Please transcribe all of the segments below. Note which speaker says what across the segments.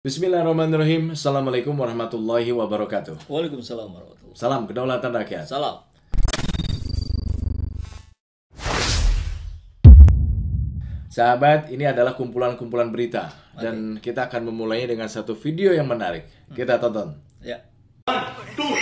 Speaker 1: Bismillahirrahmanirrahim. Assalamualaikum warahmatullahi wabarakatuh. Waalaikumsalam warahmatullahi wabarakatuh. Salam kedaulatan rakyat. Salam. Sahabat, ini adalah kumpulan-kumpulan berita dan kita akan memulainya dengan satu video yang menarik. Kita tonton.
Speaker 2: Ya. One, two,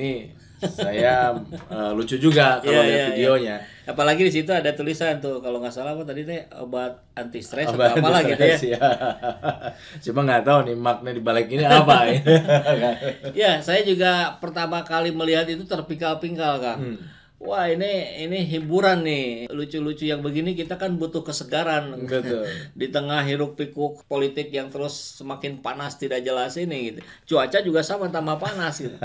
Speaker 1: ini saya
Speaker 2: uh, lucu juga
Speaker 1: kalau yeah, lihat yeah, iya. videonya.
Speaker 2: Yeah. Apalagi di situ ada tulisan tuh kalau nggak salah apa tadi teh obat anti stres apa apalah gitu ya. ya.
Speaker 1: Cuma nggak tahu nih makna di balik ini apa. ya,
Speaker 2: iya, saya juga pertama kali melihat itu terpikal-pikal, Kang. Hmm Wah ini ini hiburan nih lucu-lucu yang begini kita kan butuh kesegaran Betul. di tengah hiruk pikuk politik yang terus semakin panas tidak jelas ini gitu. Cuaca juga sama tambah panas gitu.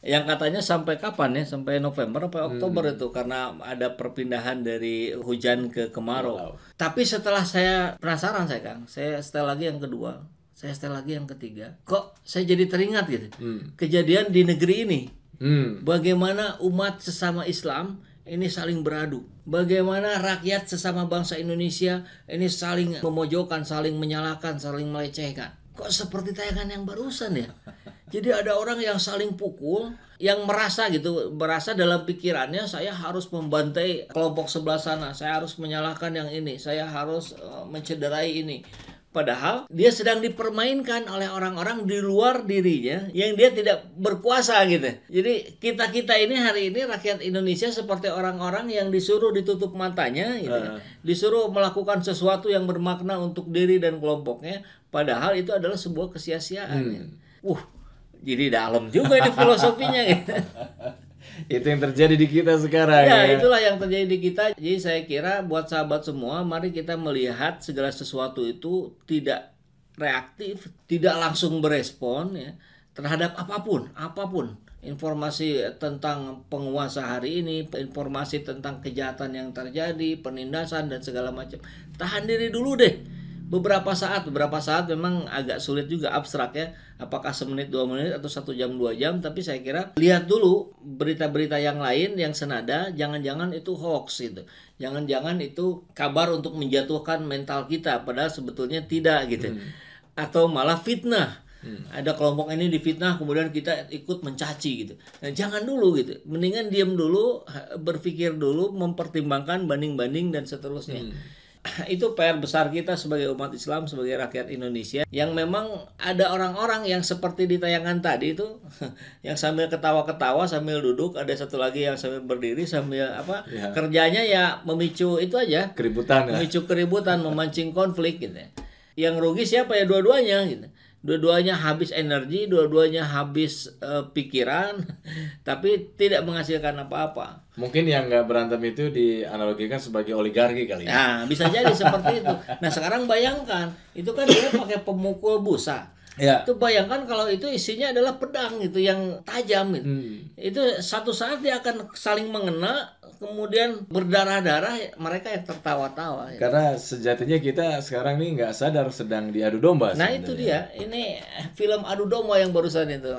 Speaker 2: yang katanya sampai kapan ya sampai November sampai hmm. Oktober hmm. itu karena ada perpindahan dari hujan ke kemarau. Wow. Tapi setelah saya penasaran saya Kang, saya setel lagi yang kedua, saya setel lagi yang ketiga. Kok saya jadi teringat gitu hmm. kejadian di negeri ini Hmm. Bagaimana umat sesama Islam ini saling beradu. Bagaimana rakyat sesama bangsa Indonesia ini saling memojokkan, saling menyalahkan, saling melecehkan. Kok seperti tayangan yang barusan ya? Jadi ada orang yang saling pukul, yang merasa gitu, merasa dalam pikirannya saya harus membantai kelompok sebelah sana, saya harus menyalahkan yang ini, saya harus eh, mencederai ini. Padahal dia sedang dipermainkan oleh orang-orang di luar dirinya yang dia tidak berkuasa gitu. Jadi kita-kita ini hari ini rakyat Indonesia seperti orang-orang yang disuruh ditutup matanya gitu. Uh. Disuruh melakukan sesuatu yang bermakna untuk diri dan kelompoknya padahal itu adalah sebuah kesia-siaan. Ya. Hmm. Uh, jadi dalam juga ini filosofinya gitu. itu yang
Speaker 1: terjadi di kita sekarang ya, ya itulah
Speaker 2: yang terjadi di kita jadi saya kira buat sahabat semua mari kita melihat segala sesuatu itu tidak reaktif tidak langsung berespon ya terhadap apapun apapun informasi tentang penguasa hari ini, informasi tentang kejahatan yang terjadi, penindasan dan segala macam. Tahan diri dulu deh beberapa saat beberapa saat memang agak sulit juga abstrak ya apakah semenit dua menit atau satu jam dua jam tapi saya kira lihat dulu berita-berita yang lain yang senada jangan-jangan itu hoax gitu jangan-jangan itu kabar untuk menjatuhkan mental kita padahal sebetulnya tidak gitu hmm. atau malah fitnah Hmm. Ada kelompok ini difitnah, kemudian kita ikut mencaci gitu. Nah, jangan dulu gitu. Mendingan diam dulu, berpikir dulu, mempertimbangkan banding-banding dan seterusnya. Hmm. itu PR besar kita sebagai umat Islam, sebagai rakyat Indonesia yang memang ada orang-orang yang seperti di tayangan tadi itu yang sambil ketawa-ketawa sambil duduk, ada satu lagi yang sambil berdiri sambil apa ya. kerjanya ya memicu itu aja
Speaker 1: keributan ya. Memicu
Speaker 2: keributan, memancing konflik gitu. Ya. Yang rugi siapa ya dua-duanya gitu dua-duanya habis energi, dua-duanya habis uh, pikiran, tapi tidak menghasilkan apa-apa. Mungkin yang nggak berantem itu dianalogikan sebagai oligarki kali ya. Nah, bisa jadi seperti itu. Nah, sekarang bayangkan, itu kan dia pakai pemukul busa. Ya. Itu bayangkan kalau itu isinya adalah pedang gitu yang tajam gitu. Hmm. Itu satu saat dia akan saling mengena kemudian berdarah-darah mereka yang tertawa-tawa ya. karena
Speaker 1: sejatinya kita sekarang nih nggak sadar sedang diadu domba nah sebenarnya. itu dia
Speaker 2: ini film adu domba yang barusan itu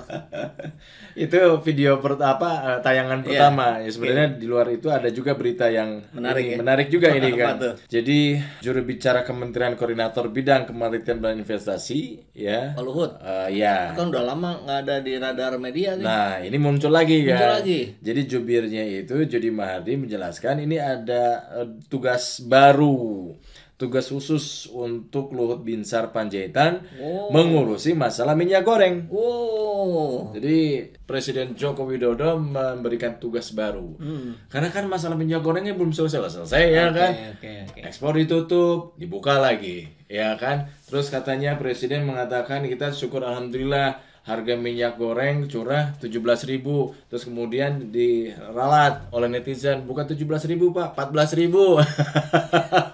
Speaker 1: itu video per, eh, tayangan iya. pertama ya, ya sebenarnya okay. di luar itu ada juga berita yang menarik ini, ya? menarik juga ini kan tuh? jadi juru bicara Kementerian Koordinator Bidang Kemaritiman dan Investasi ya Pak Luhut uh, ya kan
Speaker 2: udah lama nggak ada di radar media nih. nah
Speaker 1: ini muncul lagi kan muncul lagi jadi jubirnya itu jadi mahal tadi menjelaskan ini ada eh, tugas baru tugas khusus untuk Luhut Binsar Panjaitan oh. mengurusi masalah minyak goreng. Oh. Jadi Presiden Joko Widodo memberikan tugas baru. Hmm. Karena kan masalah minyak gorengnya belum selesai selesai okay, ya kan. Okay, okay. Ekspor ditutup, dibuka lagi, ya kan. Terus katanya Presiden mengatakan kita syukur alhamdulillah harga minyak goreng curah 17.000 terus kemudian diralat oleh netizen bukan 17.000 Pak 14.000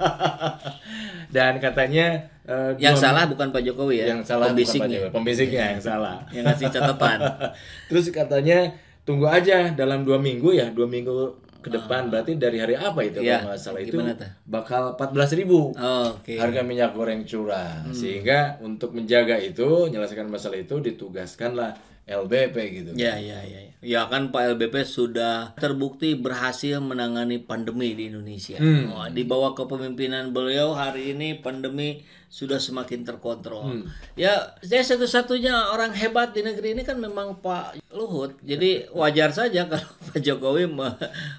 Speaker 1: dan katanya uh, yang salah bukan Pak Jokowi ya yang salah pembisiknya bukan pembisiknya yang salah yang ngasih catatan terus katanya tunggu aja dalam dua minggu ya dua minggu ke depan. Ah. Berarti dari hari apa itu ya, kalau iya, itu ta? bakal 14 ribu oh, okay. harga minyak goreng curah. Hmm. Sehingga untuk menjaga itu, menyelesaikan masalah itu
Speaker 2: ditugaskanlah LBP gitu. Ya, ya, ya, ya. Ya kan Pak LBP sudah terbukti berhasil menangani pandemi di Indonesia. Hmm. Oh, di bawah kepemimpinan beliau hari ini pandemi sudah semakin terkontrol. Hmm. Ya, saya satu-satunya orang hebat di negeri ini kan memang Pak Luhut. Jadi wajar saja kalau Pak Jokowi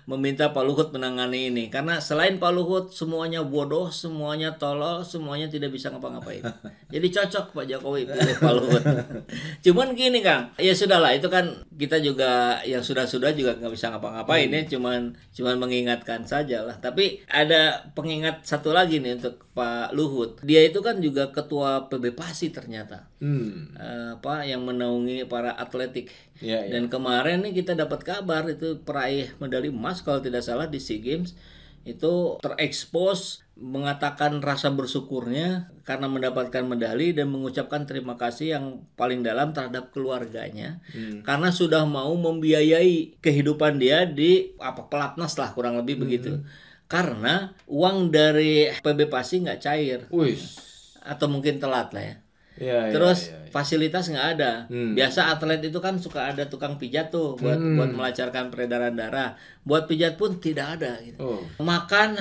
Speaker 2: meminta Pak Luhut menangani ini karena selain Pak Luhut semuanya bodoh, semuanya tolol, semuanya tidak bisa ngapa-ngapain. Jadi cocok Pak Jokowi pilih Pak Luhut. Cuman gini, Kang. Ya sudahlah, itu kan kita juga yang sudah-sudah juga nggak bisa ngapa-ngapain ya. hmm. ya, cuman cuman mengingatkan saja lah. Tapi ada pengingat satu lagi nih untuk Pak Luhut. Dia itu kan juga ketua PB Pasi ternyata hmm. Eh, apa yang menaungi para atletik ya, ya. dan kemarin nih kita dapat kabar itu peraih medali emas kalau tidak salah di Sea Games itu terekspos mengatakan rasa bersyukurnya karena mendapatkan medali dan mengucapkan terima kasih yang paling dalam terhadap keluarganya hmm. karena sudah mau membiayai kehidupan dia di apa pelatnas lah kurang lebih hmm. begitu karena uang dari PB Pasi nggak cair. Uish atau mungkin telat lah ya. Ya, Terus ya, ya, ya. fasilitas nggak ada. Hmm. Biasa atlet itu kan suka ada tukang pijat tuh buat hmm. buat melancarkan peredaran darah. Buat pijat pun tidak ada. Gitu. Oh. Makan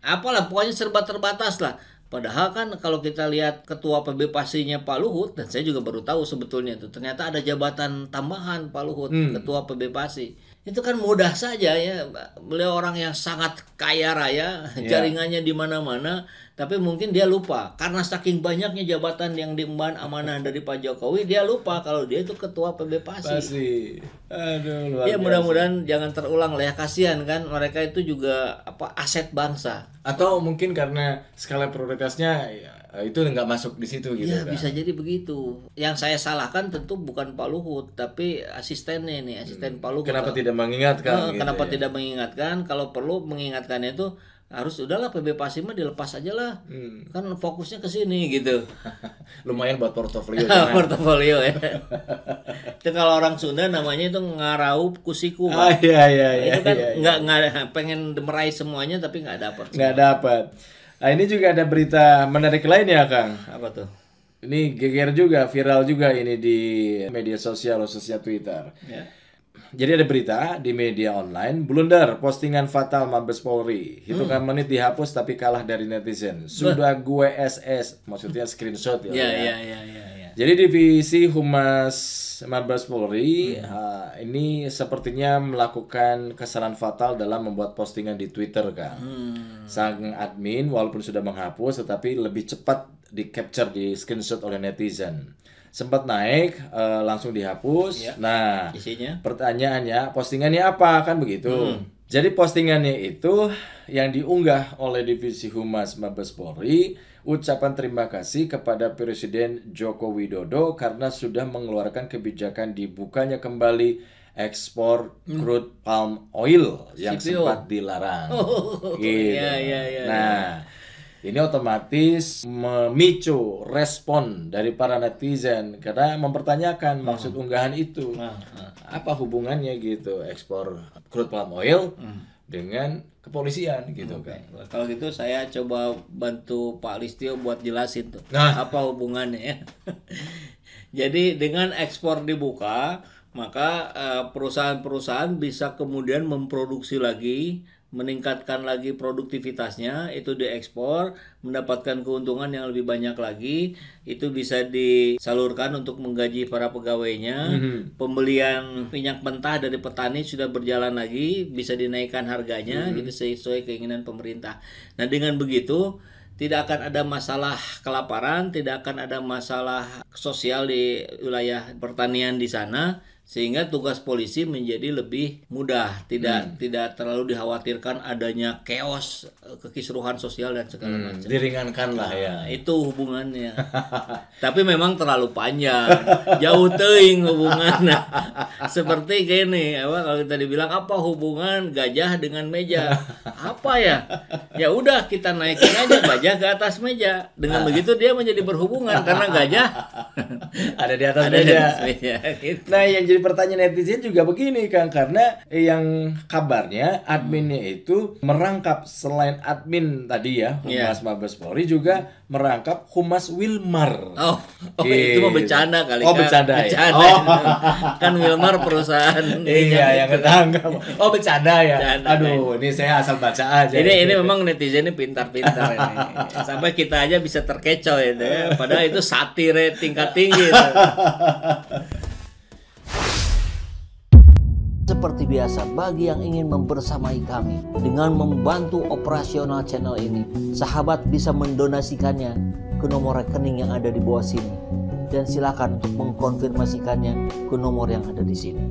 Speaker 2: apalah pokoknya serba terbatas lah. Padahal kan kalau kita lihat ketua PB Pasinya Pak Luhut dan saya juga baru tahu sebetulnya itu ternyata ada jabatan tambahan Pak Luhut hmm. ketua PB Pasi itu kan mudah saja ya beliau orang yang sangat kaya raya yeah. jaringannya di mana-mana tapi mungkin dia lupa karena saking banyaknya jabatan yang diemban amanah dari Pak Jokowi dia lupa kalau dia itu ketua PB Pasi. Pasi. Aduh Ya mudah-mudahan jangan terulang lah ya kasihan kan mereka itu juga apa aset bangsa. Atau mungkin karena skala prioritasnya ya Eh, itu nggak masuk di situ gitu ya, kan? bisa jadi begitu yang saya salahkan tentu bukan Pak Luhut tapi asistennya nih hmm. asisten hmm. Pak Luhut kenapa tidak mengingatkan eh, gitu kenapa ya? tidak mengingatkan kalau perlu mengingatkan itu harus udahlah PB Pasima dilepas aja lah hmm. kan fokusnya ke sini gitu lumayan buat portofolio portofolio ya itu kalau orang Sunda namanya itu ngarau kusiku ah, iya, iya, nah, iya, itu kan iya, iya. nggak nggak pengen meraih semuanya tapi nggak dapat
Speaker 1: nggak dapat Nah ini juga ada berita menarik lain ya Kang. Apa tuh? Ini geger juga, viral juga ini di media sosial khususnya Twitter. Yeah. Jadi ada berita di media online, blunder postingan fatal Mabes Polri. Hitungan hmm. menit dihapus tapi kalah dari netizen. Sudah gue SS, maksudnya screenshot ya. Iya, iya, iya, iya. Jadi divisi Humas Mabes Polri hmm. uh, ini sepertinya melakukan kesalahan fatal dalam membuat postingan di Twitter kan. Hmm. Sang admin walaupun sudah menghapus tetapi lebih cepat di capture di screenshot oleh netizen. Sempat naik uh, langsung dihapus. Ya. Nah, isinya pertanyaannya postingannya apa kan begitu. Hmm. Jadi postingannya itu yang diunggah oleh divisi Humas Mabes Polri ucapan terima kasih kepada Presiden Joko Widodo karena sudah mengeluarkan kebijakan dibukanya kembali ekspor hmm. crude palm oil yang CPO. sempat dilarang.
Speaker 2: Oh, iya, gitu. Ya, ya, ya, nah,
Speaker 1: ini otomatis memicu respon dari para netizen karena mempertanyakan hmm. maksud unggahan itu. Hmm. Apa hubungannya gitu ekspor crude palm oil Hmm
Speaker 2: dengan kepolisian gitu okay. kan. Kalau gitu saya coba bantu Pak Listio buat jelasin tuh nah. apa hubungannya. Jadi dengan ekspor dibuka, maka eh, perusahaan-perusahaan bisa kemudian memproduksi lagi meningkatkan lagi produktivitasnya itu diekspor mendapatkan keuntungan yang lebih banyak lagi itu bisa disalurkan untuk menggaji para pegawainya mm-hmm. pembelian minyak mentah dari petani sudah berjalan lagi bisa dinaikkan harganya mm-hmm. gitu sesuai keinginan pemerintah nah dengan begitu tidak akan ada masalah kelaparan tidak akan ada masalah sosial di wilayah pertanian di sana sehingga tugas polisi menjadi lebih mudah tidak hmm. tidak terlalu dikhawatirkan adanya keos eh, kekisruhan sosial dan segala hmm, macam diringankan lah ya nah, itu hubungannya tapi memang terlalu panjang jauh teing hubungannya seperti gini apa kalau kita dibilang apa hubungan gajah dengan meja apa ya ya udah kita naikin aja gajah ke atas meja dengan begitu dia menjadi berhubungan karena gajah ada di atas ada meja, di atas meja. Gitu.
Speaker 1: nah yang jadi pertanyaan netizen juga begini Kang karena yang kabarnya adminnya itu merangkap selain admin tadi ya iya. Humas yeah. Mabes Polri juga merangkap Humas Wilmar. Oh,
Speaker 2: oh e itu mau gitu. bercanda kali oh, kan. Bercanda, bercanda. Ya? Oh. kan Wilmar perusahaan. iya, gitu. yang ketangkap. Oh, bercanda ya. Bercanda, Aduh, kan. ini saya asal baca aja. Ini ya. ini memang netizen ini pintar-pintar ini. Sampai kita aja bisa terkecoh ya. Padahal itu satire tingkat tinggi. Itu. Seperti biasa, bagi yang ingin mempersamai kami dengan membantu operasional channel ini, sahabat bisa mendonasikannya ke nomor rekening yang ada di bawah sini. Dan silakan untuk mengkonfirmasikannya ke nomor yang ada di sini.